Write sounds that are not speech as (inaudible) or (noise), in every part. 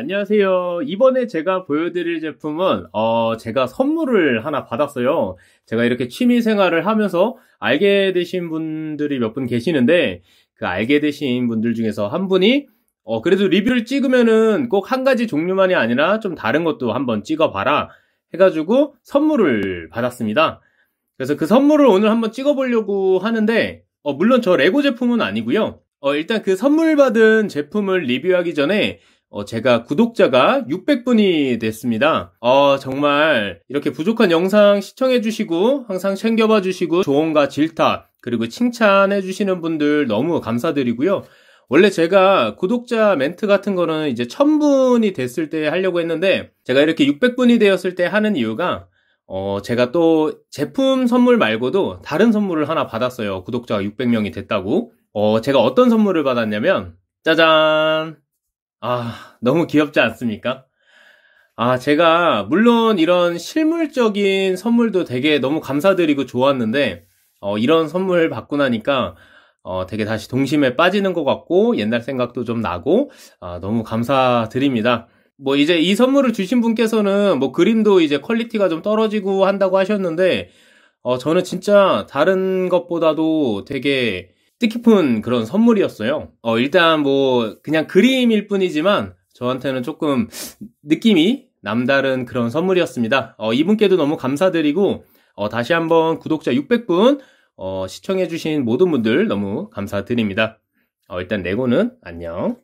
안녕하세요. 이번에 제가 보여드릴 제품은, 어, 제가 선물을 하나 받았어요. 제가 이렇게 취미 생활을 하면서 알게 되신 분들이 몇 분 계시는데, 그 알게 되신 분들 중에서 한 분이, 어, 그래도 리뷰를 찍으면은 꼭 한 가지 종류만이 아니라 좀 다른 것도 한번 찍어봐라. 해가지고 선물을 받았습니다. 그래서 그 선물을 오늘 한번 찍어보려고 하는데, 어, 물론 저 레고 제품은 아니고요. 어, 일단 그 선물 받은 제품을 리뷰하기 전에 어, 제가 구독자가 600분이 됐습니다. 어, 정말 이렇게 부족한 영상 시청해주시고 항상 챙겨봐주시고 조언과 질타 그리고 칭찬해주시는 분들 너무 감사드리고요. 원래 제가 구독자 멘트 같은 거는 이제 1000분이 됐을 때 하려고 했는데 제가 이렇게 600분이 되었을 때 하는 이유가 어, 제가 또 제품 선물 말고도 다른 선물을 하나 받았어요. 구독자가 600명이 됐다고. 어, 제가 어떤 선물을 받았냐면 짜잔! 아, 너무 귀엽지 않습니까? 아, 제가 물론 이런 실물적인 선물도 되게 너무 감사드리고 좋았는데 어, 이런 선물 받고 나니까 어, 되게 다시 동심에 빠지는 것 같고 옛날 생각도 좀 나고 아, 너무 감사드립니다. 뭐 이제 이 선물을 주신 분께서는 뭐 그림도 이제 퀄리티가 좀 떨어지고 한다고 하셨는데 어, 저는 진짜 다른 것보다도 되게 뜻깊은 그런 선물이었어요. 어, 일단 뭐 그냥 그림일 뿐이지만 저한테는 조금 느낌이 남다른 그런 선물이었습니다. 어, 이분께도 너무 감사드리고 어, 다시 한번 구독자 600분 어, 시청해주신 모든 분들 너무 감사드립니다. 어, 일단 레고는 안녕.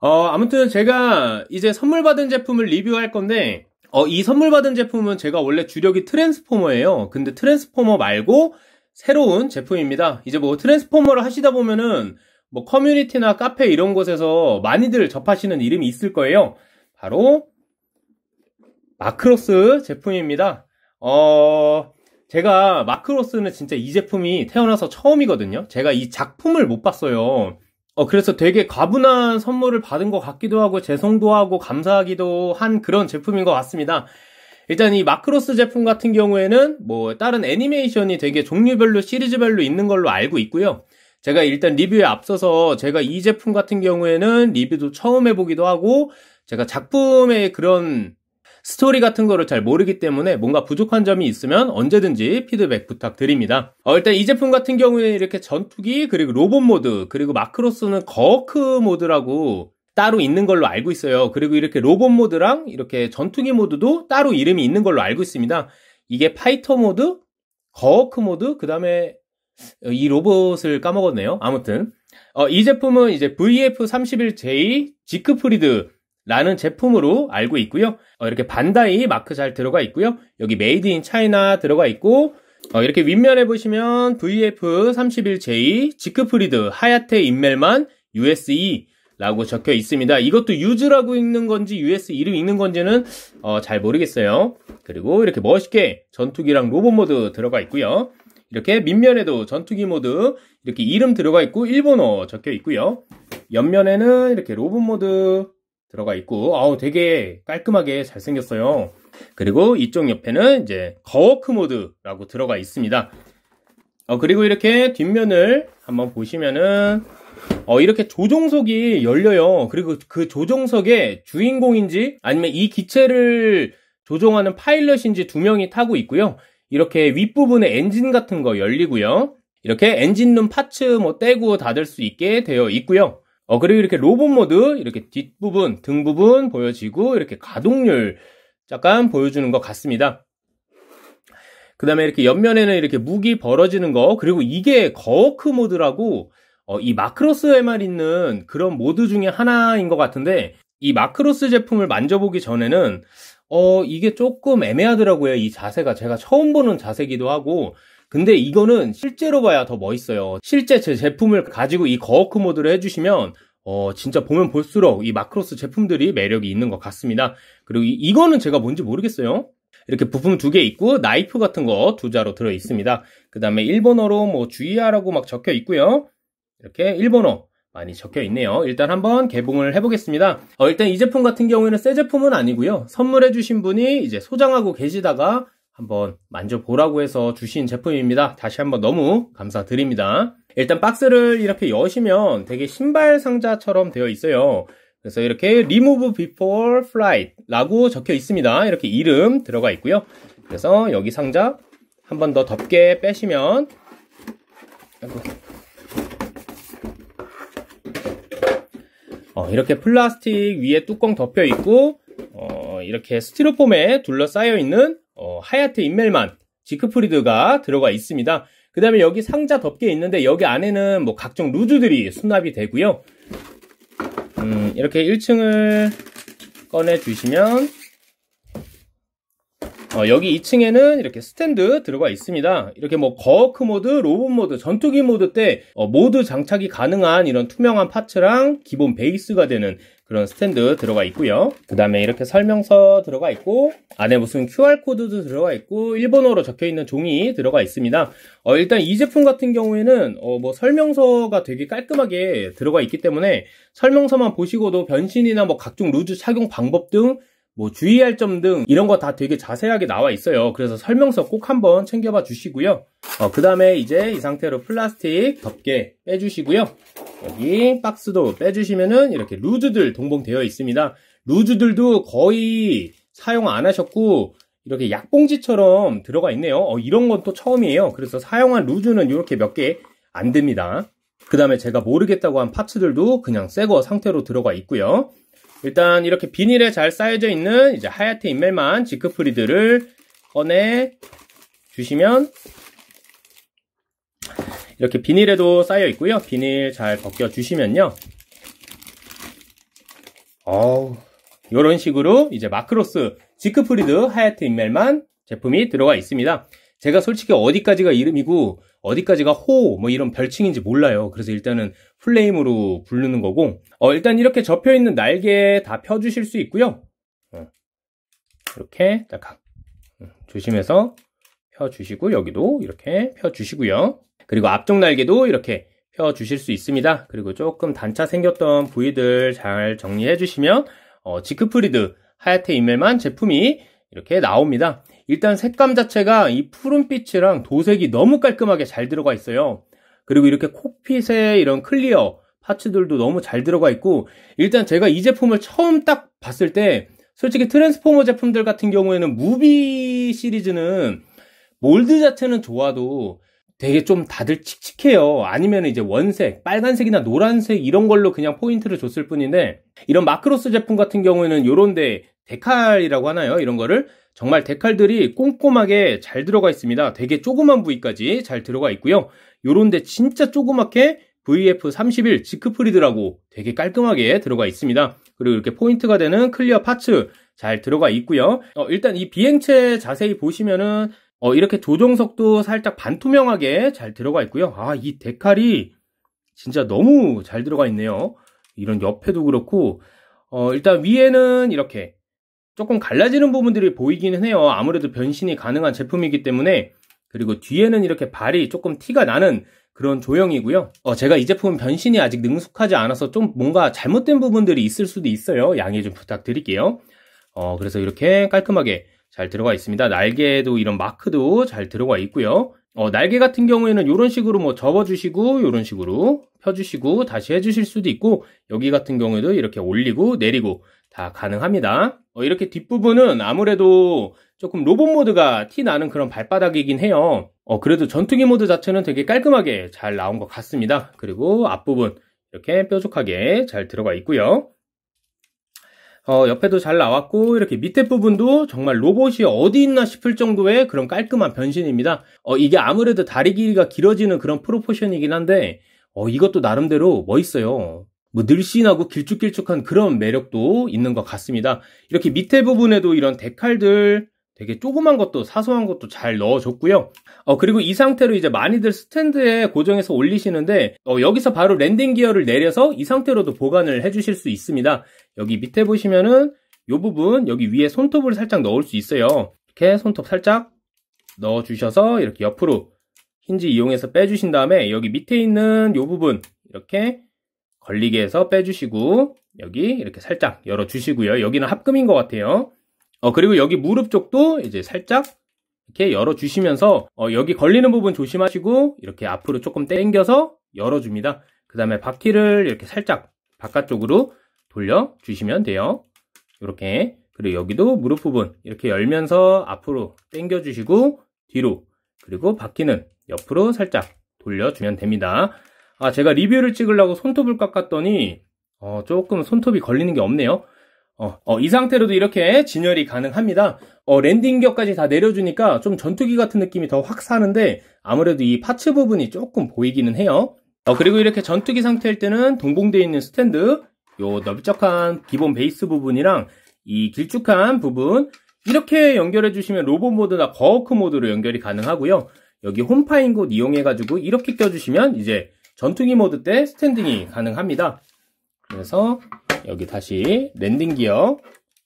어, 아무튼 제가 이제 선물 받은 제품을 리뷰할 건데 이 선물 받은 제품은 제가 원래 주력이 트랜스포머예요. 근데 트랜스포머 말고 새로운 제품입니다. 이제 뭐 트랜스포머를 하시다 보면은 뭐 커뮤니티나 카페 이런 곳에서 많이들 접하시는 이름이 있을 거예요. 바로 마크로스 제품입니다. 어, 제가 마크로스는 진짜 이 제품이 태어나서 처음이거든요. 제가 이 작품을 못 봤어요. 어, 그래서 되게 과분한 선물을 받은 것 같기도 하고, 죄송도 하고, 감사하기도 한 그런 제품인 것 같습니다. 일단 이 마크로스 제품 같은 경우에는 뭐 다른 애니메이션이 되게 종류별로 시리즈별로 있는 걸로 알고 있고요. 제가 일단 리뷰에 앞서서 제가 이 제품 같은 경우에는 리뷰도 처음 해보기도 하고 제가 작품의 그런 스토리 같은 거를 잘 모르기 때문에 뭔가 부족한 점이 있으면 언제든지 피드백 부탁드립니다. 어, 일단 이 제품 같은 경우에는 이렇게 전투기 그리고 로봇 모드 그리고 마크로스는 거크 모드라고 따로 있는 걸로 알고 있어요. 그리고 이렇게 로봇 모드랑 이렇게 전투기 모드도 따로 이름이 있는 걸로 알고 있습니다. 이게 파이터 모드, 거워크 모드, 그 다음에 어, 이 로봇을 까먹었네요. 아무튼 어, 이 제품은 이제 VF31J 지크프리드라는 제품으로 알고 있고요. 어, 이렇게 반다이 마크 잘 들어가 있고요. 여기 메이드 인 차이나 들어가 있고 어, 이렇게 윗면에 보시면 VF31J 지크프리드 하야테 인멜만 USE 라고 적혀 있습니다. 이것도 유즈라고 읽는 건지 US 이름 읽는 건지는 어, 잘 모르겠어요. 그리고 이렇게 멋있게 전투기랑 로봇 모드 들어가 있고요. 이렇게 밑면에도 전투기 모드 이렇게 이름 들어가 있고 일본어 적혀 있고요. 옆면에는 이렇게 로봇 모드 들어가 있고 아우 되게 깔끔하게 잘 생겼어요. 그리고 이쪽 옆에는 이제 거워크 모드라고 들어가 있습니다. 어, 그리고 이렇게 뒷면을 한번 보시면은 어, 이렇게 조종석이 열려요. 그리고 그 조종석의 주인공인지 아니면 이 기체를 조종하는 파일럿인지 두 명이 타고 있고요. 이렇게 윗부분에 엔진 같은 거 열리고요. 이렇게 엔진룸 파츠 뭐 떼고 닫을 수 있게 되어 있고요. 어, 그리고 이렇게 로봇 모드, 이렇게 뒷부분, 등 부분 보여지고, 이렇게 가동률 잠깐 보여주는 것 같습니다. 그 다음에 이렇게 옆면에는 이렇게 무기 벌어지는 거, 그리고 이게 거워크 모드라고 어, 이 마크로스 MR 있는 그런 모드 중에 하나인 것 같은데 이 마크로스 제품을 만져보기 전에는 어, 이게 조금 애매하더라고요. 이 자세가 제가 처음 보는 자세기도 하고 근데 이거는 실제로 봐야 더 멋있어요. 실제 제 제품을 가지고 이 거워크 모드를 해주시면 어, 진짜 보면 볼수록 이 마크로스 제품들이 매력이 있는 것 같습니다. 그리고 이, 거는 제가 뭔지 모르겠어요. 이렇게 부품 두 개 있고 나이프 같은 거 두 자로 들어 있습니다. 그 다음에 일본어로 뭐 주의하라고 막 적혀 있고요. 이렇게 일본어 많이 적혀 있네요. 일단 한번 개봉을 해보겠습니다. 어, 일단 이 제품 같은 경우에는 새 제품은 아니고요. 선물해주신 분이 이제 소장하고 계시다가 한번 만져보라고 해서 주신 제품입니다. 다시 한번 너무 감사드립니다. 일단 박스를 이렇게 여시면 되게 신발 상자처럼 되어 있어요. 그래서 이렇게 remove before flight 라고 적혀 있습니다. 이렇게 이름 들어가 있고요. 그래서 여기 상자 한번더 덮게 빼시면 아이고. 어, 이렇게 플라스틱 위에 뚜껑 덮여 있고 어, 이렇게 스티로폼에 둘러싸여 있는 어, 하얏트 인멜만 지크프리드가 들어가 있습니다. 그 다음에 여기 상자 덮개 있는데 여기 안에는 뭐 각종 루즈들이 수납이 되고요. 음, 이렇게 1층을 꺼내 주시면 어, 여기 2층에는 이렇게 스탠드 들어가 있습니다. 이렇게 뭐 거크 모드, 로봇 모드, 전투기 모드 때 어, 모두 장착이 가능한 이런 투명한 파츠랑 기본 베이스가 되는 그런 스탠드 들어가 있고요. 그 다음에 이렇게 설명서 들어가 있고 안에 무슨 QR코드도 들어가 있고 일본어로 적혀있는 종이 들어가 있습니다. 어, 일단 이 제품 같은 경우에는 어, 뭐 설명서가 되게 깔끔하게 들어가 있기 때문에 설명서만 보시고도 변신이나 뭐 각종 루즈 착용 방법 등뭐 주의할 점 등 이런 거 다 되게 자세하게 나와 있어요. 그래서 설명서 꼭 한번 챙겨봐 주시고요. 어, 그 다음에 이제 이 상태로 플라스틱 덮개 빼주시고요. 여기 박스도 빼주시면은 이렇게 루즈들 동봉되어 있습니다. 루즈들도 거의 사용 안 하셨고 이렇게 약봉지처럼 들어가 있네요. 어, 이런 건 또 처음이에요. 그래서 사용한 루즈는 이렇게 몇 개 안 됩니다. 그 다음에 제가 모르겠다고 한 파츠들도 그냥 새거 상태로 들어가 있고요. 일단 이렇게 비닐에 잘 쌓여져 있는 이제 하얗트 인멜만 지크프리드를 꺼내 주시면 이렇게 비닐에도 쌓여 있고요. 비닐 잘 벗겨 주시면요. 어우, 이런 식으로 이제 마크로스 지크프리드 하얏트 인멜만 제품이 들어가 있습니다. 제가 솔직히 어디까지가 이름이고 어디까지가 호 뭐 이런 별칭인지 몰라요. 그래서 일단은 플레임으로 부르는 거고 어, 일단 이렇게 접혀 있는 날개 다 펴주실 수 있고요. 어, 이렇게 딱 음, 조심해서 펴주시고 여기도 이렇게 펴주시고요. 그리고 앞쪽 날개도 이렇게 펴주실 수 있습니다. 그리고 조금 단차 생겼던 부위들 잘 정리해 주시면 어, 지크프리드 하야테 이멜만 제품이 이렇게 나옵니다. 일단 색감 자체가 이 푸른빛이랑 도색이 너무 깔끔하게 잘 들어가 있어요. 그리고 이렇게 콕핏의 이런 클리어 파츠들도 너무 잘 들어가 있고 일단 제가 이 제품을 처음 딱 봤을 때 솔직히 트랜스포머 제품들 같은 경우에는 무비 시리즈는 몰드 자체는 좋아도 되게 좀 다들 칙칙해요. 아니면 이제 원색, 빨간색이나 노란색 이런 걸로 그냥 포인트를 줬을 뿐인데 이런 마크로스 제품 같은 경우에는 요런데 데칼이라고 하나요? 이런 거를 정말 데칼들이 꼼꼼하게 잘 들어가 있습니다. 되게 조그만 부위까지 잘 들어가 있고요. 요런데 진짜 조그맣게 VF31 지크프리드라고 되게 깔끔하게 들어가 있습니다. 그리고 이렇게 포인트가 되는 클리어 파츠 잘 들어가 있고요. 어, 일단 이 비행체 자세히 보시면은 어, 이렇게 조정석도 살짝 반투명하게 잘 들어가 있고요. 아, 이 데칼이 진짜 너무 잘 들어가 있네요. 이런 옆에도 그렇고 어, 일단 위에는 이렇게 조금 갈라지는 부분들이 보이기는 해요. 아무래도 변신이 가능한 제품이기 때문에 그리고 뒤에는 이렇게 발이 조금 티가 나는 그런 조형이고요. 어, 제가 이 제품 변신이 아직 능숙하지 않아서 좀 뭔가 잘못된 부분들이 있을 수도 있어요. 양해 좀 부탁드릴게요. 어, 그래서 이렇게 깔끔하게 잘 들어가 있습니다. 날개에도 이런 마크도 잘 들어가 있고요. 어, 날개 같은 경우에는 이런 식으로 뭐 접어주시고 이런 식으로 펴주시고 다시 해주실 수도 있고 여기 같은 경우에도 이렇게 올리고 내리고 다 가능합니다. 어, 이렇게 뒷부분은 아무래도 조금 로봇 모드가 티 나는 그런 발바닥이긴 해요. 어, 그래도 전투기 모드 자체는 되게 깔끔하게 잘 나온 것 같습니다. 그리고 앞부분 이렇게 뾰족하게 잘 들어가 있고요. 어, 옆에도 잘 나왔고 이렇게 밑에 부분도 정말 로봇이 어디 있나 싶을 정도의 그런 깔끔한 변신입니다. 어, 이게 아무래도 다리 길이가 길어지는 그런 프로포션이긴 한데 어, 이것도 나름대로 멋있어요. 뭐 늘씬하고 길쭉길쭉한 그런 매력도 있는 것 같습니다. 이렇게 밑에 부분에도 이런 데칼들 되게 조그만 것도 사소한 것도 잘 넣어줬고요. 어, 그리고 이 상태로 이제 많이들 스탠드에 고정해서 올리시는데 어, 여기서 바로 랜딩 기어를 내려서 이 상태로도 보관을 해주실 수 있습니다. 여기 밑에 보시면은 이 부분 여기 위에 손톱을 살짝 넣을 수 있어요. 이렇게 손톱 살짝 넣어주셔서 이렇게 옆으로 힌지 이용해서 빼주신 다음에 여기 밑에 있는 이 부분 이렇게 걸리게 해서 빼주시고 여기 이렇게 살짝 열어주시고요. 여기는 합금인 것 같아요. 어, 그리고 여기 무릎 쪽도 이제 살짝 이렇게 열어주시면서 어, 여기 걸리는 부분 조심하시고 이렇게 앞으로 조금 당겨서 열어줍니다. 그 다음에 바퀴를 이렇게 살짝 바깥쪽으로 돌려주시면 돼요. 이렇게 그리고 여기도 무릎 부분 이렇게 열면서 앞으로 당겨주시고 뒤로 그리고 바퀴는 옆으로 살짝 돌려주면 됩니다. 아 제가 리뷰를 찍으려고 손톱을 깎았더니 어, 조금 손톱이 걸리는 게 없네요. 어, 어, 이 상태로도 이렇게 진열이 가능합니다. 어, 랜딩격까지 다 내려주니까 좀 전투기 같은 느낌이 더 확 사는데 아무래도 이 파츠 부분이 조금 보이기는 해요. 어, 그리고 이렇게 전투기 상태일 때는 동봉되어 있는 스탠드, 요 넓적한 기본 베이스 부분이랑 이 길쭉한 부분 이렇게 연결해 주시면 로봇 모드나 버워크 모드로 연결이 가능하고요. 여기 홈파인 곳 이용해 가지고 이렇게 껴주시면 이제 전투기 모드 때 스탠딩이 가능합니다. 그래서 여기 다시 랜딩 기어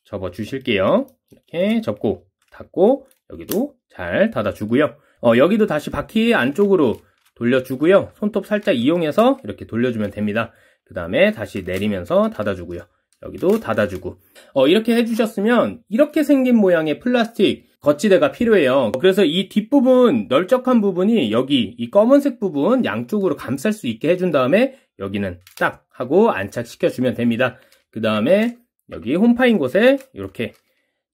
접어 주실게요. 이렇게 접고 닫고 여기도 잘 닫아주고요. 어, 여기도 다시 바퀴 안쪽으로 돌려주고요. 손톱 살짝 이용해서 이렇게 돌려주면 됩니다. 그 다음에 다시 내리면서 닫아주고요. 여기도 닫아주고 어, 이렇게 해주셨으면 이렇게 생긴 모양의 플라스틱 거치대가 필요해요. 그래서 이 뒷부분 널쩍한 부분이 여기 이 검은색 부분 양쪽으로 감쌀 수 있게 해준 다음에 여기는 딱 하고 안착시켜주면 됩니다. 그 다음에 여기 홈파인 곳에 이렇게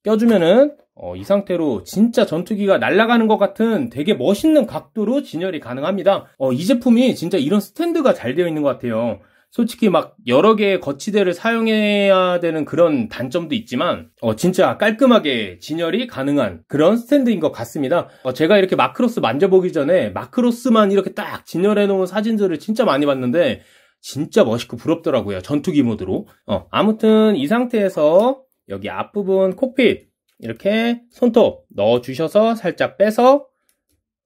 껴주면은 어, 이 상태로 진짜 전투기가 날아가는 것 같은 되게 멋있는 각도로 진열이 가능합니다. 어, 이 제품이 진짜 이런 스탠드가 잘 되어 있는 것 같아요. 솔직히 막 여러 개의 거치대를 사용해야 되는 그런 단점도 있지만 어, 진짜 깔끔하게 진열이 가능한 그런 스탠드인 것 같습니다. 어, 제가 이렇게 마크로스 만져보기 전에 마크로스만 이렇게 딱 진열해 놓은 사진들을 진짜 많이 봤는데 진짜 멋있고 부럽더라고요. 전투기 모드로. 어, 아무튼 이 상태에서 여기 앞부분 코핏 이렇게 손톱 넣어주셔서 살짝 빼서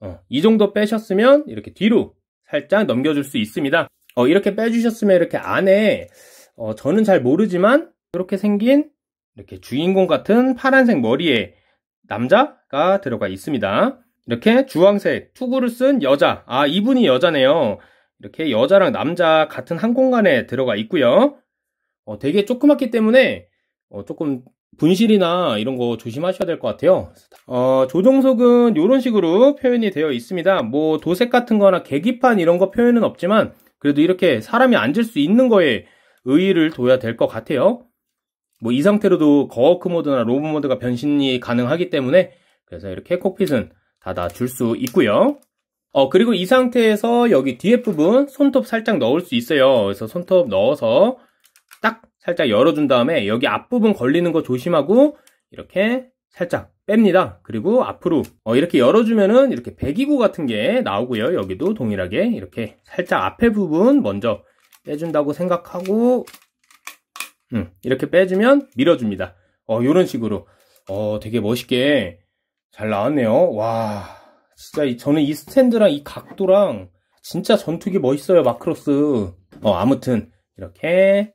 어, 이 정도 빼셨으면 이렇게 뒤로 살짝 넘겨줄 수 있습니다. 어, 이렇게 빼주셨으면 이렇게 안에 어, 저는 잘 모르지만 이렇게 생긴 이렇게 주인공 같은 파란색 머리에 남자가 들어가 있습니다. 이렇게 주황색 투구를 쓴 여자. 아, 이분이 여자네요. 이렇게 여자랑 남자 같은 한 공간에 들어가 있고요. 어, 되게 조그맣기 때문에 어, 조금 분실이나 이런 거 조심하셔야 될 것 같아요. 어, 조정석은 이런 식으로 표현이 되어 있습니다. 뭐 도색 같은 거나 계기판 이런 거 표현은 없지만 그래도 이렇게 사람이 앉을 수 있는 거에 의의를 둬야 될 것 같아요. 뭐 이 상태로도 거워크 모드나 로봇 모드가 변신이 가능하기 때문에 그래서 이렇게 콕핏은 닫아 줄수 있고요. 어, 그리고 이 상태에서 여기 뒤에 부분 손톱 살짝 넣을 수 있어요. 그래서 손톱 넣어서 딱 살짝 열어준 다음에 여기 앞부분 걸리는 거 조심하고 이렇게 살짝 뺍니다. 그리고 앞으로 어, 이렇게 열어주면은 이렇게 배기구 같은 게 나오고요. 여기도 동일하게 이렇게 살짝 앞에 부분 먼저 빼준다고 생각하고 음, 이렇게 빼주면 밀어줍니다. 어, 이런 식으로 어, 되게 멋있게 잘 나왔네요. 와 진짜 저는 이 스탠드랑 이 각도랑 진짜 전투기 멋있어요 마크로스 어 아무튼 이렇게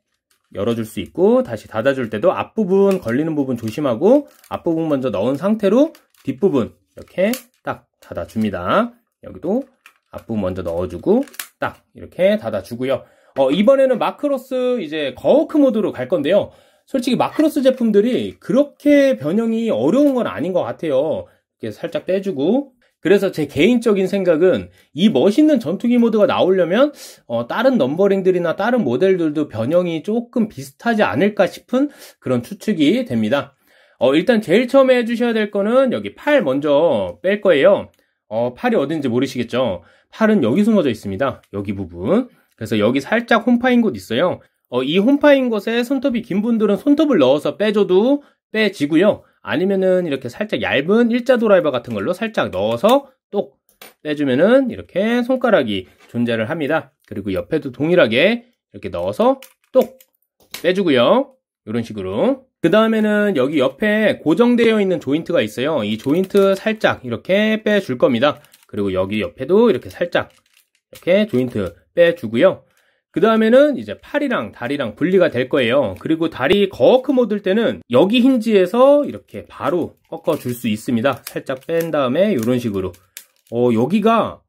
열어줄 수 있고 다시 닫아줄 때도 앞부분 걸리는 부분 조심하고 앞부분 먼저 넣은 상태로 뒷부분 이렇게 딱 닫아줍니다 여기도 앞부분 먼저 넣어주고 딱 이렇게 닫아주고요 어, 이번에는 마크로스 이제 거워크 모드로 갈 건데요 솔직히 마크로스 제품들이 그렇게 변형이 어려운 건 아닌 것 같아요 이렇게 살짝 빼주고 그래서 제 개인적인 생각은 이 멋있는 전투기 모드가 나오려면 어, 다른 넘버링들이나 다른 모델들도 변형이 조금 비슷하지 않을까 싶은 그런 추측이 됩니다. 어, 일단 제일 처음에 해주셔야 될 거는 여기 팔 먼저 뺄 거예요. 어, 팔이 어딘지 모르시겠죠? 팔은 여기 숨어져 있습니다. 여기 부분. 그래서 여기 살짝 홈파인 곳 있어요. 어, 이 홈파인 곳에 손톱이 긴 분들은 손톱을 넣어서 빼줘도 빼지고요. 아니면은 이렇게 살짝 얇은 일자 드라이버 같은 걸로 살짝 넣어서 똑 빼주면은 이렇게 손가락이 존재를 합니다. 그리고 옆에도 동일하게 이렇게 넣어서 똑 빼주고요. 이런 식으로 그 다음에는 여기 옆에 고정되어 있는 조인트가 있어요. 이 조인트 살짝 이렇게 빼줄 겁니다. 그리고 여기 옆에도 이렇게 살짝 이렇게 조인트 빼주고요. 그 다음에는 이제 팔이랑 다리랑 분리가 될 거예요. 그리고 다리 거크 모들 때는 여기 힌지에서 이렇게 바로 꺾어 줄 수 있습니다. 살짝 뺀 다음에 이런 식으로 어 여기가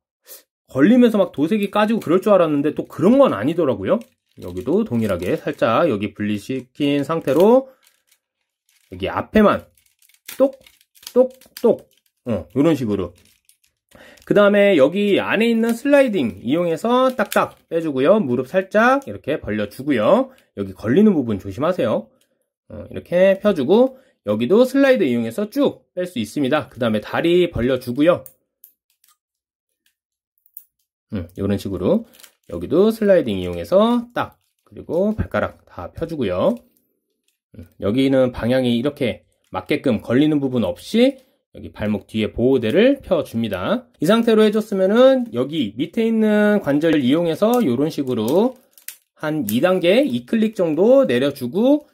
걸리면서 막 도색이 까지고 그럴 줄 알았는데 또 그런 건 아니더라고요. 여기도 동일하게 살짝 여기 분리시킨 상태로 여기 앞에만 똑, 똑, 똑 어, 이런 식으로 그 다음에 여기 안에 있는 슬라이딩 이용해서 딱딱 빼주고요. 무릎 살짝 이렇게 벌려주고요. 여기 걸리는 부분 조심하세요. 어, 이렇게 펴주고 여기도 슬라이드 이용해서 쭉 뺄 수 있습니다. 그 다음에 다리 벌려주고요. 음, 이런 식으로 여기도 슬라이딩 이용해서 딱 그리고 발가락 다 펴주고요. 음, 여기는 방향이 이렇게 맞게끔 걸리는 부분 없이 여기 발목 뒤에 보호대를 펴줍니다. 이 상태로 해줬으면은 여기 밑에 있는 관절을 이용해서 이런 식으로 한 2단계 2클릭 정도 내려주고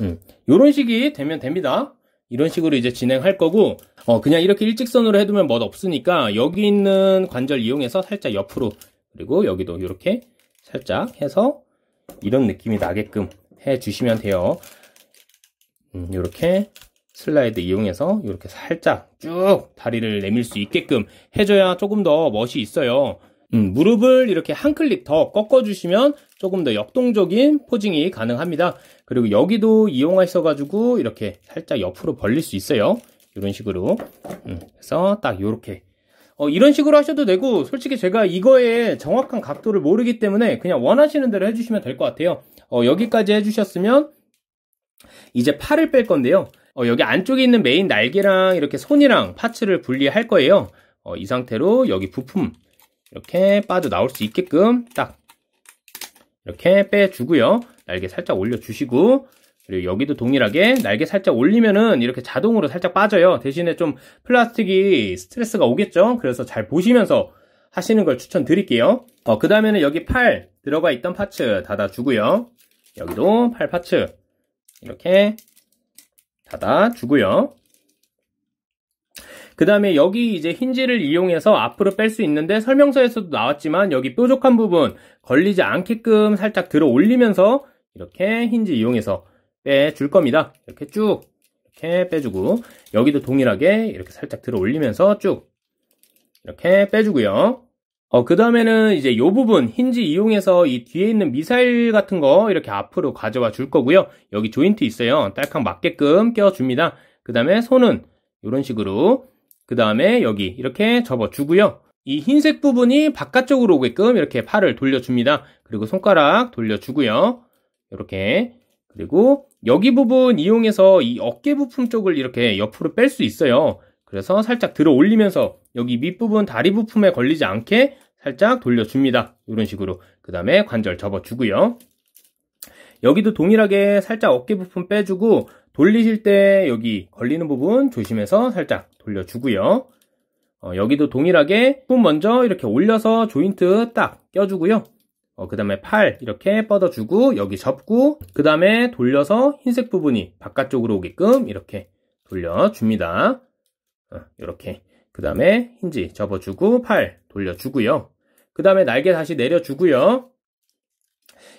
이런 음, 식이 되면 됩니다. 이런 식으로 이제 진행할 거고 어, 그냥 이렇게 일직선으로 해두면 멋 없으니까 여기 있는 관절 이용해서 살짝 옆으로 그리고 여기도 이렇게 살짝 해서 이런 느낌이 나게끔 해주시면 돼요. 음, 이렇게 슬라이드 이용해서 이렇게 살짝 쭉 다리를 내밀 수 있게끔 해줘야 조금 더 멋이 있어요. 음, 무릎을 이렇게 한 클릭 더 꺾어주시면 조금 더 역동적인 포징이 가능합니다. 그리고 여기도 이용하셔가지고 이렇게 살짝 옆으로 벌릴 수 있어요. 이런 식으로 음, 해서 딱 이렇게 어, 이런 식으로 하셔도 되고 솔직히 제가 이거의 정확한 각도를 모르기 때문에 그냥 원하시는 대로 해주시면 될 것 같아요. 어, 여기까지 해주셨으면 이제 팔을 뺄 건데요. 어, 여기 안쪽에 있는 메인 날개랑 이렇게 손이랑 파츠를 분리할 거예요. 어, 이 상태로 여기 부품 이렇게 빠져나올 수 있게끔 딱 이렇게 빼주고요. 날개 살짝 올려주시고 그리고 여기도 동일하게 날개 살짝 올리면은 이렇게 자동으로 살짝 빠져요. 대신에 좀 플라스틱이 스트레스가 오겠죠? 그래서 잘 보시면서 하시는 걸 추천드릴게요. 어, 그 다음에는 여기 팔 들어가 있던 파츠 닫아주고요. 여기도 팔 파츠 이렇게 닫아주고요. 그 다음에 여기 이제 힌지를 이용해서 앞으로 뺄 수 있는데 설명서에서도 나왔지만 여기 뾰족한 부분 걸리지 않게끔 살짝 들어 올리면서 이렇게 힌지 이용해서 빼 줄 겁니다. 이렇게 쭉 이렇게 빼주고 여기도 동일하게 이렇게 살짝 들어 올리면서 쭉 이렇게 빼주고요. 어, 그 다음에는 이제 요 부분, 힌지 이용해서 이 뒤에 있는 미사일 같은 거 이렇게 앞으로 가져와 줄 거고요. 여기 조인트 있어요. 딸깍 맞게끔 껴줍니다. 그 다음에 손은 이런 식으로, 그 다음에 여기 이렇게 접어주고요. 이 흰색 부분이 바깥쪽으로 오게끔 이렇게 팔을 돌려줍니다. 그리고 손가락 돌려주고요. 이렇게. 그리고 여기 부분 이용해서 이 어깨 부품 쪽을 이렇게 옆으로 뺄 수 있어요. 그래서 살짝 들어 올리면서 여기 밑부분 다리 부품에 걸리지 않게 살짝 돌려줍니다. 이런 식으로 그 다음에 관절 접어주고요. 여기도 동일하게 살짝 어깨 부품 빼주고 돌리실 때 여기 걸리는 부분 조심해서 살짝 돌려주고요. 어, 여기도 동일하게 손 먼저 이렇게 올려서 조인트 딱 껴주고요. 어, 그 다음에 팔 이렇게 뻗어주고 여기 접고 그 다음에 돌려서 흰색 부분이 바깥쪽으로 오게끔 이렇게 돌려줍니다. 어, 이렇게 그 다음에 힌지 접어주고 팔 돌려주고요. 그 다음에 날개 다시 내려주고요.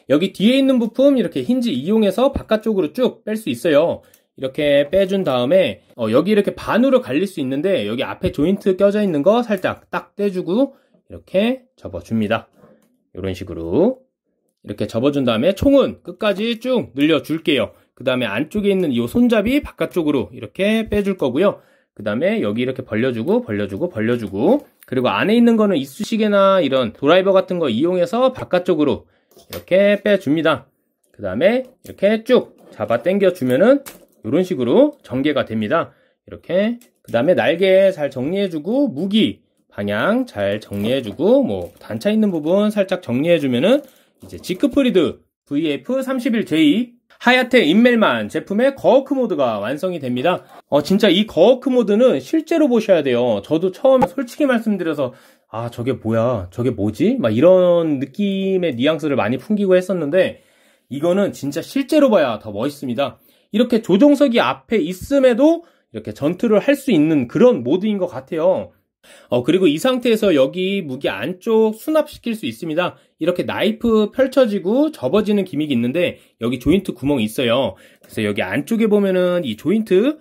여기 뒤에 있는 부품 이렇게 힌지 이용해서 바깥쪽으로 쭉 뺄 수 있어요. 이렇게 빼준 다음에 어, 여기 이렇게 반으로 갈릴 수 있는데 여기 앞에 조인트 껴져 있는 거 살짝 딱 떼주고 이렇게 접어줍니다. 이런 식으로 이렇게 접어준 다음에 총은 끝까지 쭉 늘려줄게요. 그 다음에 안쪽에 있는 이 손잡이 바깥쪽으로 이렇게 빼줄 거고요. 그 다음에 여기 이렇게 벌려주고 벌려주고 벌려주고 그리고 안에 있는 거는 이쑤시개나 이런 드라이버 같은 거 이용해서 바깥쪽으로 이렇게 빼줍니다. 그 다음에 이렇게 쭉 잡아 당겨 주면은 이런 식으로 전개가 됩니다. 이렇게 그 다음에 날개 잘 정리해주고 무기 방향 잘 정리해주고 뭐 단차 있는 부분 살짝 정리해주면은 이제 지크프리드 VF31J 하야테 인멜만 제품의 거워크 모드가 완성이 됩니다. 어, 진짜 이 거워크 모드는 실제로 보셔야 돼요. 저도 처음에 솔직히 말씀드려서 아 저게 뭐야 저게 뭐지 막 이런 느낌의 뉘앙스를 많이 풍기고 했었는데 이거는 진짜 실제로 봐야 더 멋있습니다. 이렇게 조종석이 앞에 있음에도 이렇게 전투를 할 수 있는 그런 모드인 것 같아요. 어, 그리고 이 상태에서 여기 무기 안쪽 수납시킬 수 있습니다. 이렇게 나이프 펼쳐지고 접어지는 기믹이 있는데 여기 조인트 구멍이 있어요. 그래서 여기 안쪽에 보면은 이 조인트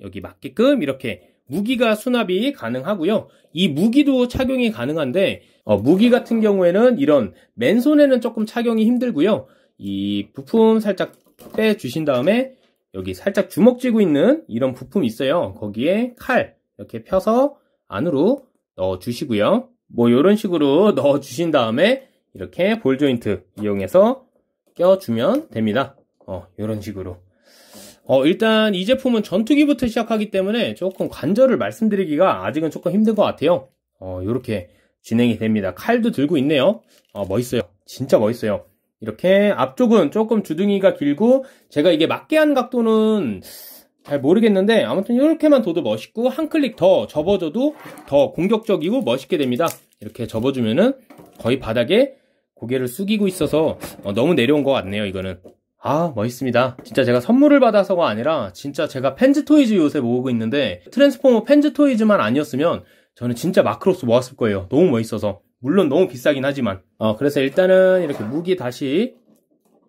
여기 맞게끔 이렇게 무기가 수납이 가능하고요. 이 무기도 착용이 가능한데 어, 무기 같은 경우에는 이런 맨손에는 조금 착용이 힘들고요. 이 부품 살짝 빼주신 다음에 여기 살짝 주먹 쥐고 있는 이런 부품이 있어요. 거기에 칼 이렇게 펴서 안으로 넣어주시고요. 뭐 이런 식으로 (laughs) 넣어주신 다음에 이렇게 볼 조인트 이용해서 껴주면 됩니다. 어, 이런 식으로. 어, 일단 이 제품은 전투기부터 시작하기 때문에 조금 관절을 말씀드리기가 아직은 조금 힘든 것 같아요. 어, 이렇게 진행이 됩니다. 칼도 들고 있네요. 어, 멋있어요. 진짜 멋있어요. 이렇게 앞쪽은 조금 주둥이가 길고 제가 이게 맞게 한 각도는 잘 모르겠는데 아무튼 이렇게만 둬도 멋있고 한 클릭 더 접어줘도 더 공격적이고 멋있게 됩니다. 이렇게 접어주면은 거의 바닥에 고개를 숙이고 있어서 어, 너무 내려온 것 같네요 이거는. 아 멋있습니다 진짜 제가 선물을 받아서가 아니라 진짜 제가 펜즈토이즈 요새 모으고 있는데 트랜스포머 펜즈토이즈만 아니었으면 저는 진짜 마크로스 모았을 거예요 너무 멋있어서 물론 너무 비싸긴 하지만 어, 그래서 일단은 이렇게 무기 다시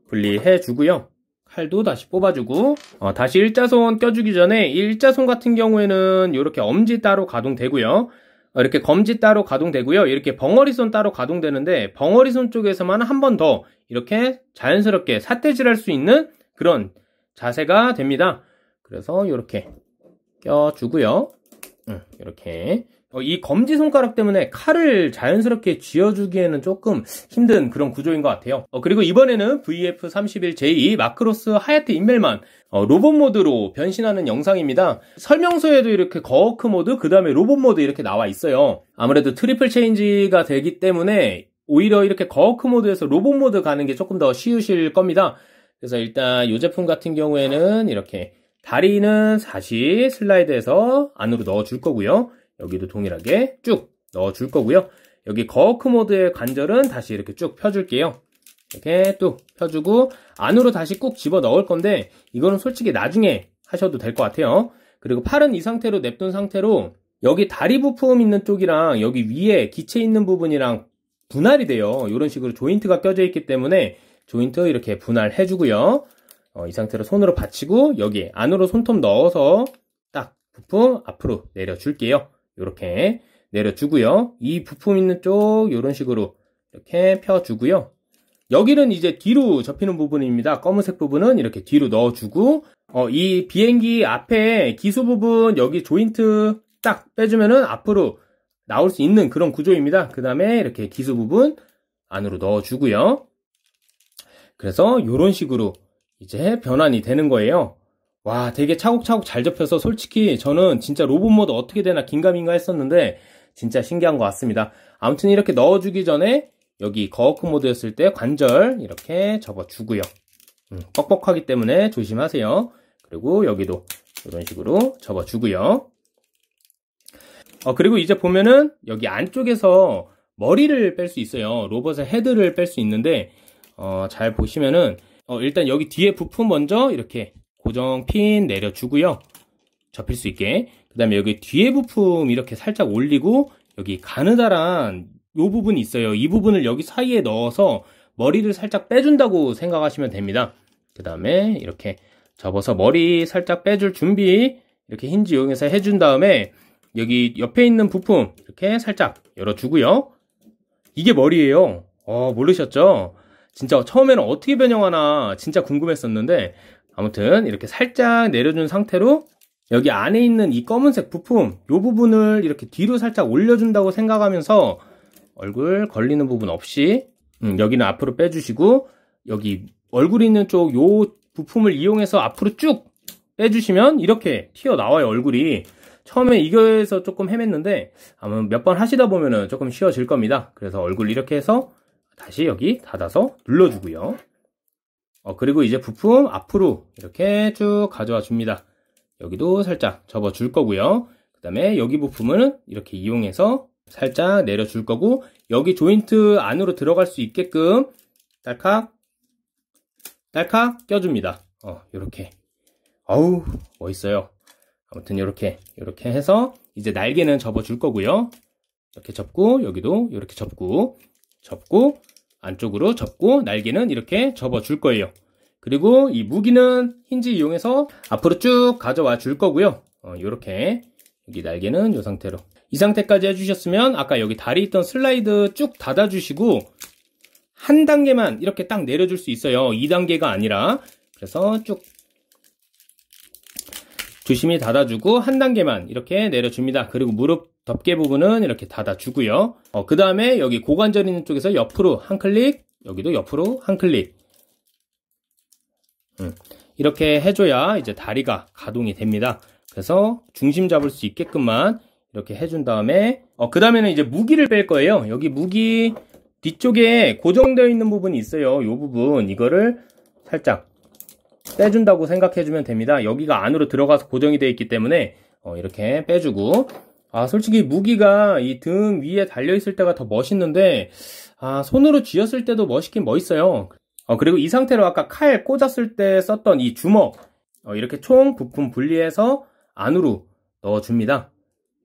분리해 주고요 팔도 다시 뽑아주고 어, 다시 일자손 껴주기 전에 일자손 같은 경우에는 이렇게 엄지 따로 가동되고요. 어, 이렇게 검지 따로 가동되고요. 이렇게 벙어리손 따로 가동되는데 벙어리손 쪽에서만 한 번 더 이렇게 자연스럽게 사태질할 수 있는 그런 자세가 됩니다. 그래서 이렇게 껴주고요. 이렇게 어, 이 검지 손가락 때문에 칼을 자연스럽게 쥐어주기에는 조금 힘든 그런 구조인 것 같아요. 어, 그리고 이번에는 VF31J 마크로스 하얏트 인멜만 어, 로봇 모드로 변신하는 영상입니다. 설명서에도 이렇게 거워크 모드, 그 다음에 로봇 모드 이렇게 나와 있어요. 아무래도 트리플 체인지가 되기 때문에 오히려 이렇게 거워크 모드에서 로봇 모드 가는 게 조금 더 쉬우실 겁니다. 그래서 일단 이 제품 같은 경우에는 이렇게 다리는 다시 슬라이드에서 안으로 넣어줄 거고요. 여기도 동일하게 쭉 넣어줄 거고요. 여기 거크 모드의 관절은 다시 이렇게 쭉 펴줄게요. 이렇게 또 펴주고 안으로 다시 꾹 집어 넣을 건데 이거는 솔직히 나중에 하셔도 될 것 같아요. 그리고 팔은 이 상태로 냅둔 상태로 여기 다리 부품 있는 쪽이랑 여기 위에 기체 있는 부분이랑 분할이 돼요. 이런 식으로 조인트가 껴져 있기 때문에 조인트 이렇게 분할해주고요. 어, 이 상태로 손으로 받치고 여기 안으로 손톱 넣어서 딱 부품 앞으로 내려줄게요. 이렇게 내려주고요. 이 부품 있는 쪽 이런 식으로 이렇게 펴주고요. 여기는 이제 뒤로 접히는 부분입니다. 검은색 부분은 이렇게 뒤로 넣어주고 어, 이 비행기 앞에 기수 부분 여기 조인트 딱 빼주면은 앞으로 나올 수 있는 그런 구조입니다. 그 다음에 이렇게 기수 부분 안으로 넣어주고요. 그래서 이런 식으로 이제 변환이 되는 거예요. 와, 되게 차곡차곡 잘 접혀서 솔직히 저는 진짜 로봇 모드 어떻게 되나 긴가민가 했었는데 진짜 신기한 것 같습니다. 아무튼 이렇게 넣어주기 전에 여기 거워크 모드였을 때 관절 이렇게 접어주고요. 음, 뻑뻑하기 때문에 조심하세요. 그리고 여기도 이런 식으로 접어주고요. 어, 그리고 이제 보면은 여기 안쪽에서 머리를 뺄 수 있어요. 로봇의 헤드를 뺄 수 있는데 어, 잘 보시면은 어, 일단 여기 뒤에 부품 먼저 이렇게 고정 핀 내려주고요. 접힐 수 있게. 그 다음에 여기 뒤에 부품 이렇게 살짝 올리고 여기 가느다란 요 부분 있어요. 이 부분을 여기 사이에 넣어서 머리를 살짝 빼준다고 생각하시면 됩니다. 그 다음에 이렇게 접어서 머리 살짝 빼줄 준비 이렇게 힌지 이용해서 해준 다음에 여기 옆에 있는 부품 이렇게 살짝 열어주고요. 이게 머리예요. 어 모르셨죠? 진짜 처음에는 어떻게 변형하나 진짜 궁금했었는데 아무튼 이렇게 살짝 내려준 상태로 여기 안에 있는 이 검은색 부품 이 부분을 이렇게 뒤로 살짝 올려준다고 생각하면서 얼굴 걸리는 부분 없이 음, 여기는 앞으로 빼주시고 여기 얼굴 있는 쪽 요 부품을 이용해서 앞으로 쭉 빼주시면 이렇게 튀어나와요 얼굴이 처음에 이거에서 조금 헤맸는데 아마 몇 번 하시다 보면은 조금 쉬워질 겁니다 그래서 얼굴 이렇게 해서 다시 여기 닫아서 눌러주고요 어, 그리고 이제 부품 앞으로 이렇게 쭉 가져와 줍니다. 여기도 살짝 접어 줄 거고요. 그 다음에 여기 부품을 이렇게 이용해서 살짝 내려 줄 거고 여기 조인트 안으로 들어갈 수 있게끔 딸칵 딸칵 껴줍니다. 어, 요렇게. 어우, 멋있어요. 아무튼 요렇게, 요렇게 해서 이제 날개는 접어 줄 거고요. 이렇게 접고 여기도 이렇게 접고 접고 안쪽으로 접고 날개는 이렇게 접어 줄 거예요. 그리고 이 무기는 힌지 이용해서 앞으로 쭉 가져와 줄 거고요. 이렇게 어, 여기 날개는 이 상태로 이 상태까지 해주셨으면 아까 여기 다리 있던 슬라이드 쭉 닫아주시고 한 단계만 이렇게 딱 내려줄 수 있어요. 2단계가 아니라 그래서 쭉 조심히 닫아주고 한 단계만 이렇게 내려줍니다. 그리고 무릎 덮개 부분은 이렇게 닫아주고요. 어, 그 다음에 여기 고관절 있는 쪽에서 옆으로 한 클릭, 여기도 옆으로 한 클릭. 음, 이렇게 해줘야 이제 다리가 가동이 됩니다. 그래서 중심 잡을 수 있게끔만 이렇게 해준 다음에 어, 그 다음에는 이제 무기를 뺄 거예요. 여기 무기 뒤쪽에 고정되어 있는 부분이 있어요. 이 부분 이거를 살짝 빼준다고 생각해주면 됩니다. 여기가 안으로 들어가서 고정이 되어 있기 때문에 어, 이렇게 빼주고 아, 솔직히 무기가 이 등 위에 달려있을 때가 더 멋있는데, 아, 손으로 쥐었을 때도 멋있긴 멋있어요. 어, 그리고 이 상태로 아까 칼 꽂았을 때 썼던 이 주먹, 어, 이렇게 총 부품 분리해서 안으로 넣어줍니다.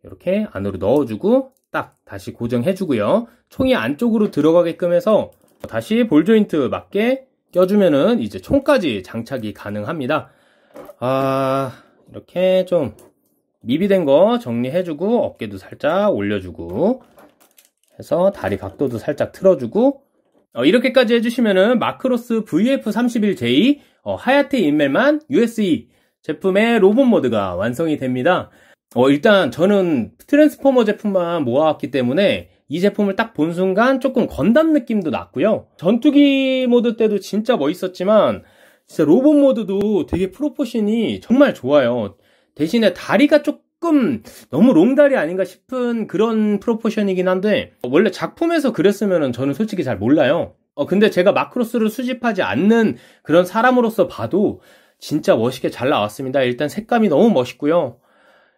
이렇게 안으로 넣어주고, 딱 다시 고정해주고요. 총이 안쪽으로 들어가게끔 해서 다시 볼 조인트 맞게 껴주면은 이제 총까지 장착이 가능합니다. 아, 이렇게 좀 미비된 거 정리해주고 어깨도 살짝 올려주고 해서 다리 각도도 살짝 틀어주고 어, 이렇게까지 해주시면은 마크로스 VF31J 어, 하야트 인멜만 USE 제품의 로봇 모드가 완성이 됩니다. 어, 일단 저는 트랜스포머 제품만 모아왔기 때문에 이 제품을 딱 본 순간 조금 건담 느낌도 났고요. 전투기 모드 때도 진짜 멋있었지만 진짜 로봇 모드도 되게 프로포션이 정말 좋아요. 대신에 다리가 조금 너무 롱다리 아닌가 싶은 그런 프로포션이긴 한데 원래 작품에서 그랬으면 저는 솔직히 잘 몰라요. 어, 근데 제가 마크로스를 수집하지 않는 그런 사람으로서 봐도 진짜 멋있게 잘 나왔습니다. 일단 색감이 너무 멋있고요.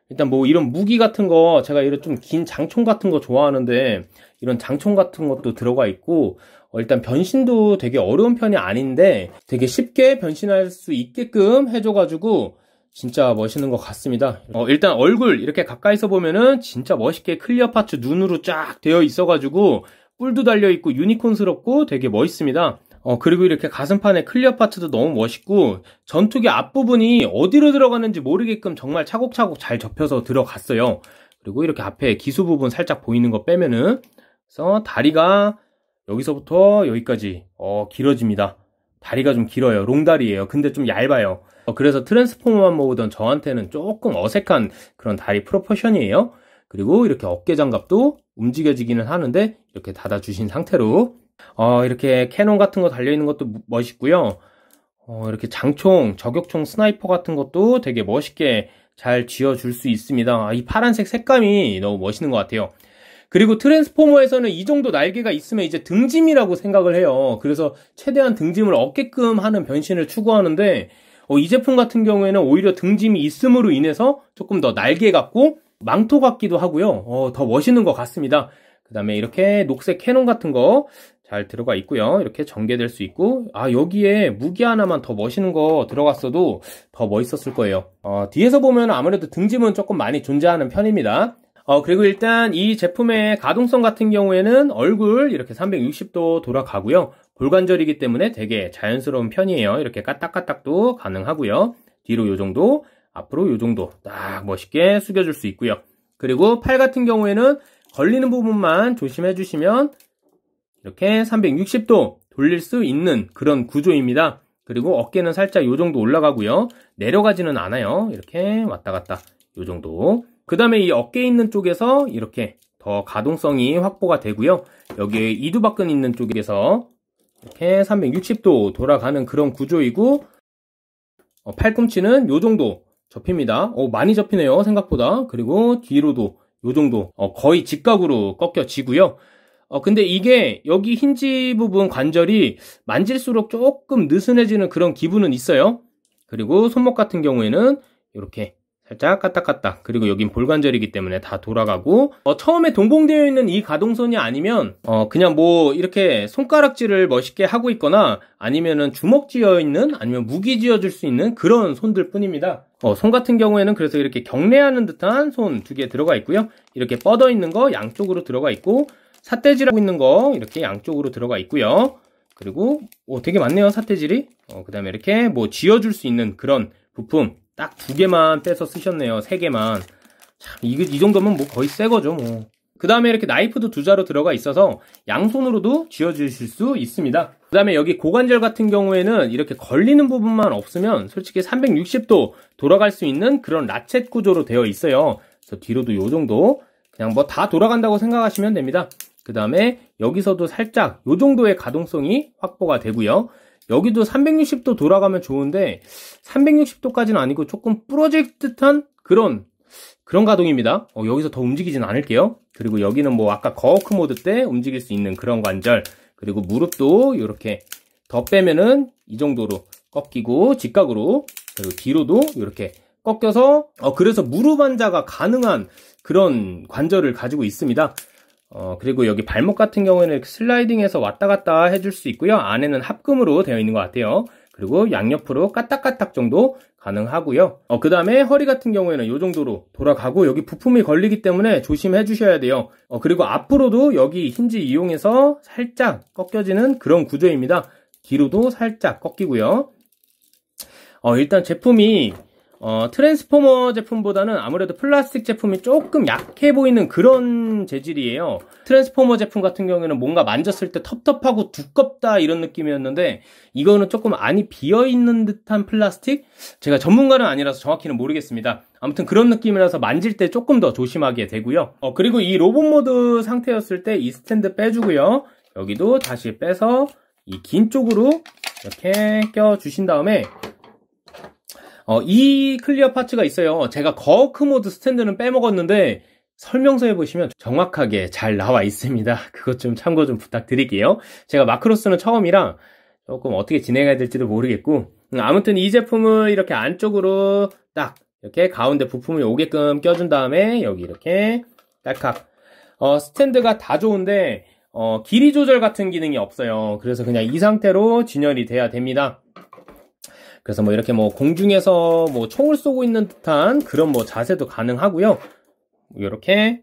일단 뭐 이런 무기 같은 거 제가 이런 좀 긴 장총 같은 거 좋아하는데 이런 장총 같은 것도 들어가 있고 어 일단 변신도 되게 어려운 편이 아닌데 되게 쉽게 변신할 수 있게끔 해줘가지고 진짜 멋있는 것 같습니다. 어, 일단 얼굴 이렇게 가까이서 보면은 진짜 멋있게 클리어 파츠 눈으로 쫙 되어 있어가지고 뿔도 달려있고 유니콘스럽고 되게 멋있습니다. 어, 그리고 이렇게 가슴판에 클리어 파츠도 너무 멋있고 전투기 앞부분이 어디로 들어가는지 모르게끔 정말 차곡차곡 잘 접혀서 들어갔어요. 그리고 이렇게 앞에 기수 부분 살짝 보이는 거 빼면은 그래서 다리가 여기서부터 여기까지 어, 길어집니다. 다리가 좀 길어요. 롱다리예요. 근데 좀 얇아요. 어, 그래서 트랜스포머만 먹으던 저한테는 조금 어색한 그런 다리 프로포션이에요. 그리고 이렇게 어깨 장갑도 움직여지기는 하는데 이렇게 닫아주신 상태로 어, 이렇게 캐논 같은 거 달려있는 것도 멋있고요. 어, 이렇게 장총, 저격총 스나이퍼 같은 것도 되게 멋있게 잘 지어줄 수 있습니다. 아, 이 파란색 색감이 너무 멋있는 것 같아요. 그리고 트랜스포머에서는 이 정도 날개가 있으면 이제 등짐이라고 생각을 해요. 그래서 최대한 등짐을 얻게끔 하는 변신을 추구하는데 어, 이 제품 같은 경우에는 오히려 등짐이 있음으로 인해서 조금 더 날개 같고 망토 같기도 하고요. 어, 더 멋있는 것 같습니다. 그 다음에 이렇게 녹색 캐논 같은 거 잘 들어가 있고요. 이렇게 전개될 수 있고 아 여기에 무기 하나만 더 멋있는 거 들어갔어도 더 멋있었을 거예요. 어, 뒤에서 보면 아무래도 등짐은 조금 많이 존재하는 편입니다. 어, 그리고 일단 이 제품의 가동성 같은 경우에는 얼굴 이렇게 360도 돌아가고요. 골관절이기 때문에 되게 자연스러운 편이에요. 이렇게 까딱까딱도 가능하고요. 뒤로 요 정도, 앞으로 요 정도 딱 멋있게 숙여줄 수 있고요. 그리고 팔 같은 경우에는 걸리는 부분만 조심해 주시면 이렇게 360도 돌릴 수 있는 그런 구조입니다. 그리고 어깨는 살짝 요 정도 올라가고요. 내려가지는 않아요. 이렇게 왔다 갔다 요 정도 그 다음에 이 어깨 있는 쪽에서 이렇게 더 가동성이 확보가 되고요. 여기에 이두박근 있는 쪽에서 이렇게 360도 돌아가는 그런 구조이고 어, 팔꿈치는 요 정도 접힙니다. 어, 많이 접히네요. 생각보다. 그리고 뒤로도 요 정도 어, 거의 직각으로 꺾여지고요. 어, 근데 이게 여기 힌지 부분 관절이 만질수록 조금 느슨해지는 그런 기분은 있어요. 그리고 손목 같은 경우에는 이렇게 살짝 까딱까딱 그리고 여긴 볼관절이기 때문에 다 돌아가고 어, 처음에 동봉되어 있는 이 가동선이 아니면 어, 그냥 뭐 이렇게 손가락질을 멋있게 하고 있거나 아니면은 주먹 쥐어 있는 아니면 무기 쥐어 줄 수 있는 그런 손들 뿐입니다 어, 손 같은 경우에는 그래서 이렇게 경례하는 듯한 손 두 개 들어가 있고요 이렇게 뻗어 있는 거 양쪽으로 들어가 있고 사태질하고 있는 거 이렇게 양쪽으로 들어가 있고요 그리고 오, 되게 많네요 사태질이 어, 그 다음에 이렇게 뭐 쥐어줄 수 있는 그런 부품 딱두 개만 빼서 쓰셨네요. 세 개만. 참, 이, 이 정도면 뭐 거의 새 거죠, 뭐. 그 다음에 이렇게 나이프도 두 자로 들어가 있어서 양손으로도 쥐어주실 수 있습니다. 그 다음에 여기 고관절 같은 경우에는 이렇게 걸리는 부분만 없으면 솔직히 360도 돌아갈 수 있는 그런 라쳇 구조로 되어 있어요. 그래서 뒤로도 이 정도 그냥 뭐 다 돌아간다고 생각하시면 됩니다. 그 다음에 여기서도 살짝 이 정도의 가동성이 확보가 되고요. 여기도 360도 돌아가면 좋은데 360도까지는 아니고 조금 부러질 듯한 그런 그런 가동입니다. 어, 여기서 더 움직이진 않을게요. 그리고 여기는 뭐 아까 거크 모드 때 움직일 수 있는 그런 관절 그리고 무릎도 이렇게 더 빼면은 이 정도로 꺾이고 직각으로 그리고 뒤로도 이렇게 꺾여서 어, 그래서 무릎 환자가 가능한 그런 관절을 가지고 있습니다. 어, 그리고 여기 발목 같은 경우에는 슬라이딩해서 왔다 갔다 해줄 수 있고요. 안에는 합금으로 되어 있는 것 같아요. 그리고 양옆으로 까딱까딱 정도 가능하고요. 어, 그 다음에 허리 같은 경우에는 이 정도로 돌아가고 여기 부품이 걸리기 때문에 조심해 주셔야 돼요. 어, 그리고 앞으로도 여기 힌지 이용해서 살짝 꺾여지는 그런 구조입니다. 뒤로도 살짝 꺾이고요. 어, 일단 제품이 어, 트랜스포머 제품보다는 아무래도 플라스틱 제품이 조금 약해 보이는 그런 재질이에요. 트랜스포머 제품 같은 경우에는 뭔가 만졌을 때 텁텁하고 두껍다 이런 느낌이었는데 이거는 조금 안이 비어 있는 듯한 플라스틱? 제가 전문가는 아니라서 정확히는 모르겠습니다. 아무튼 그런 느낌이라서 만질 때 조금 더 조심하게 되고요. 어, 그리고 이 로봇 모드 상태였을 때 이 스탠드 빼주고요. 여기도 다시 빼서 이 긴 쪽으로 이렇게 껴주신 다음에 어, 이 클리어 파츠가 있어요. 제가 거크 모드 스탠드는 빼먹었는데 설명서에 보시면 정확하게 잘 나와 있습니다. (laughs) 그것 좀 참고 좀 부탁드릴게요. 제가 마크로스는 처음이라 조금 어떻게 진행해야 될지도 모르겠고 음, 아무튼 이 제품을 이렇게 안쪽으로 딱 이렇게 가운데 부품을 오게끔 껴준 다음에 여기 이렇게 딱딱 어, 스탠드가 다 좋은데 어, 길이 조절 같은 기능이 없어요. 그래서 그냥 이 상태로 진열이 돼야 됩니다. 그래서 뭐 이렇게 뭐 공중에서 뭐 총을 쏘고 있는 듯한 그런 뭐 자세도 가능하고요. 뭐 이렇게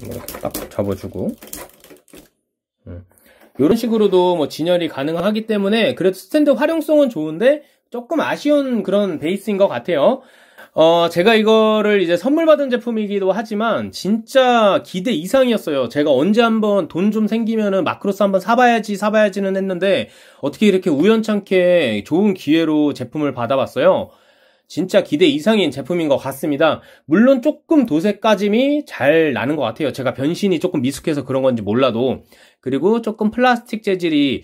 이렇게 딱접어주고 이런 식으로도 뭐 진열이 가능하기 때문에 그래도 스탠드 활용성은 좋은데 조금 아쉬운 그런 베이스인 것 같아요. 어, 제가 이거를 이제 선물 받은 제품이기도 하지만 진짜 기대 이상이었어요. 제가 언제 한번 돈 좀 생기면은 마크로스 한번 사봐야지 사봐야지는 했는데 어떻게 이렇게 우연찮게 좋은 기회로 제품을 받아봤어요. 진짜 기대 이상인 제품인 것 같습니다. 물론 조금 도색까짐이 잘 나는 것 같아요. 제가 변신이 조금 미숙해서 그런 건지 몰라도 그리고 조금 플라스틱 재질이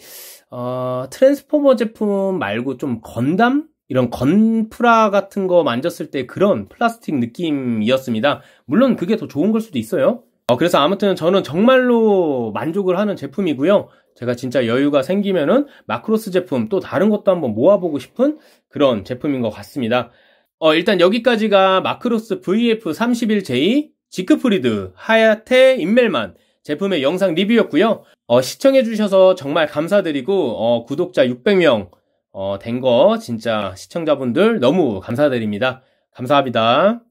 어, 트랜스포머 제품 말고 좀 건담 이런 건프라 같은 거 만졌을 때 그런 플라스틱 느낌이었습니다. 물론 그게 더 좋은 걸 수도 있어요. 어, 그래서 아무튼 저는 정말로 만족을 하는 제품이고요. 제가 진짜 여유가 생기면은 마크로스 제품 또 다른 것도 한번 모아보고 싶은 그런 제품인 것 같습니다. 어, 일단 여기까지가 마크로스 VF31J 지크프리드 하야테 인멜만 제품의 영상 리뷰였고요. 어, 시청해주셔서 정말 감사드리고 어, 구독자 600명 어, 된거 진짜 시청자분들 너무 감사드립니다. 감사합니다.